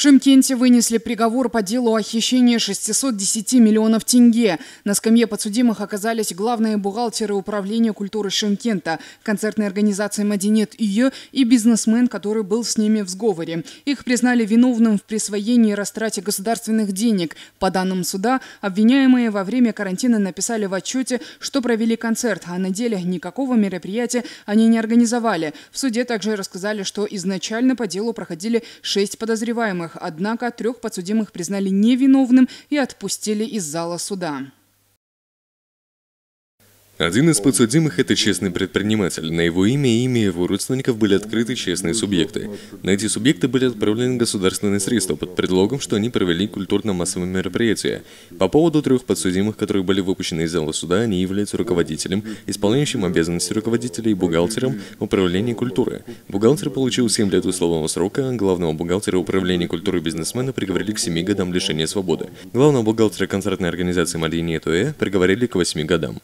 В Шимкенте вынесли приговор по делу о хищении 610 миллионов тенге. На скамье подсудимых оказались главные бухгалтеры Управления культуры Шимкента, концертной организации «Мадинет Ее» и бизнесмен, который был с ними в сговоре. Их признали виновным в присвоении и растрате государственных денег. По данным суда, обвиняемые во время карантина написали в отчете, что провели концерт, а на деле никакого мероприятия они не организовали. В суде также рассказали, что изначально по делу проходили шесть подозреваемых. Однако трех подсудимых признали невиновным и отпустили из зала суда. Один из подсудимых – это честный предприниматель. На его имя и имя его родственников были открыты честные субъекты. На эти субъекты были отправлены государственные средства под предлогом, что они провели культурно-массовые мероприятия. По поводу трех подсудимых, которые были выпущены из зала суда, они являются руководителем, исполняющим обязанности руководителя и бухгалтером управления культуры. Бухгалтер получил 7 лет условного срока, главного бухгалтера управления культуры бизнесмена приговорили к 7 годам лишения свободы. Главного бухгалтера концертной организации Малини Туэ приговорили к 8 годам.